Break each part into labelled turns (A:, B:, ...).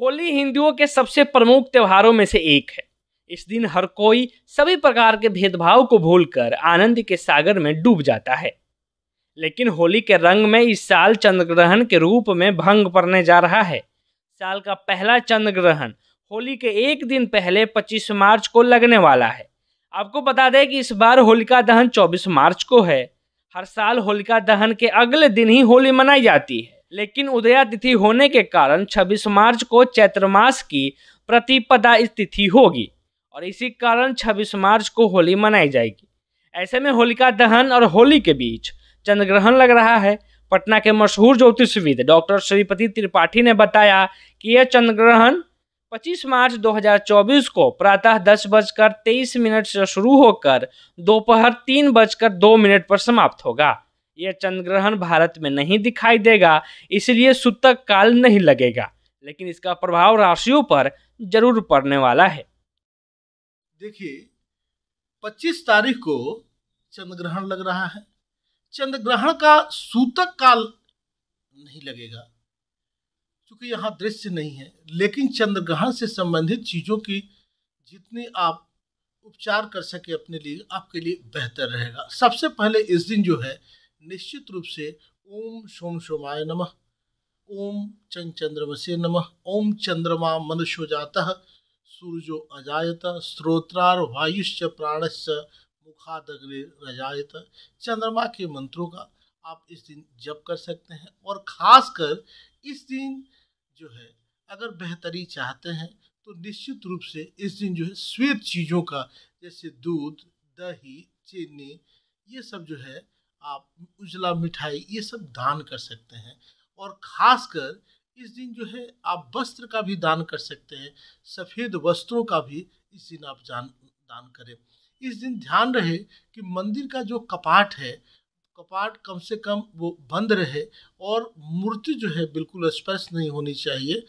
A: होली हिंदुओं के सबसे प्रमुख त्योहारों में से एक है इस दिन हर कोई सभी प्रकार के भेदभाव को भूलकर आनंद के सागर में डूब जाता है लेकिन होली के रंग में इस साल चंद्र ग्रहण के रूप में भंग पड़ने जा रहा है साल का पहला चंद्र ग्रहण होली के एक दिन पहले 25 मार्च को लगने वाला है आपको बता दें कि इस बार होलिका दहन 24 मार्च को है हर साल होलिका दहन के अगले दिन ही होली मनाई जाती है लेकिन उदयातिथि होने के कारण 26 मार्च को चैत्र मास की प्रतिपदा स्थिति होगी और इसी कारण 26 मार्च को होली मनाई जाएगी ऐसे में होलिका दहन और होली के बीच चंद्रग्रहण लग रहा है पटना के मशहूर ज्योतिषविद डॉक्टर श्रीपति त्रिपाठी ने बताया कि यह चंद्रग्रहण 25 मार्च 2024 को प्रातः दस बजकर तेईस मिनट से शुरू होकर दोपहर तीन बजकर दो मिनट पर समाप्त होगा यह चंद्रग्रहण भारत में नहीं दिखाई देगा इसलिए सूतक काल नहीं लगेगा लेकिन इसका प्रभाव राशियों पर जरूर पड़ने वाला है
B: देखिए 25 तारीख को चंद्रग्रहण लग रहा है चंद्रग्रहण का सूतक काल नहीं लगेगा क्योंकि यहाँ दृश्य नहीं है लेकिन चंद्रग्रहण से संबंधित चीज़ों की जितनी आप उपचार कर सके अपने लिए आपके लिए बेहतर रहेगा सबसे पहले इस दिन जो है निश्चित रूप से ओम सोम सोमाय नम ओम चंग चंद्रमसे नम ओम चंद्रमा मनुष्यो जाता सूर्यो अजायत स्त्रोत्रार वायुश्च प्राणश्च मुखादग्रे रजायत चंद्रमा के मंत्रों का आप इस दिन जप कर सकते हैं और खासकर इस दिन जो है अगर बेहतरी चाहते हैं तो निश्चित रूप से इस दिन जो है श्वेत चीज़ों का जैसे दूध दही चीनी ये सब जो है आप उजला मिठाई ये सब दान कर सकते हैं और ख़ासकर इस दिन जो है आप वस्त्र का भी दान कर सकते हैं सफ़ेद वस्त्रों का भी इस दिन आप जान दान करें इस दिन ध्यान रहे कि मंदिर का जो कपाट है कपाट कम से कम वो बंद रहे और मूर्ति जो है बिल्कुल स्पर्श नहीं होनी चाहिए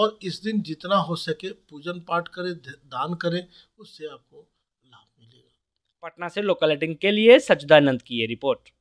B: और इस दिन जितना हो सके पूजन पाठ करें दान करें उससे आपको
A: पटना से लोकल एटिंग के लिए सचदानंद की ये रिपोर्ट